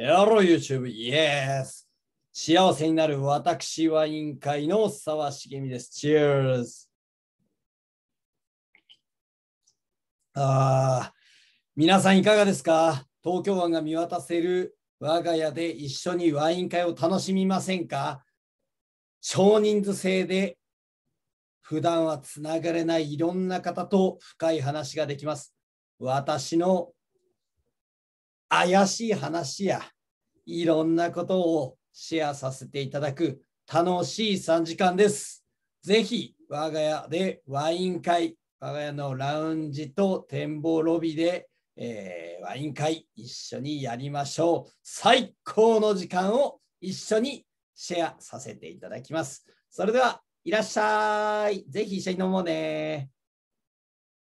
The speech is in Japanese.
Hello YouTube! Yes! 幸せになる私は委員会の沢茂美です。Cheers! あ皆さんいかがですか東京湾が見渡せる我が家で一緒にワイン会を楽しみませんか少人数制で普段はつながれないいろんな方と深い話ができます。私の怪しい話やいろんなことをシェアさせていただく楽しい3時間です。ぜひ我が家でワイン会、我が家のラウンジと展望ロビーで、えー、ワイン会一緒にやりましょう。最高の時間を一緒にシェアさせていただきます。それではいらっしゃい。ぜひ一緒に飲もうね。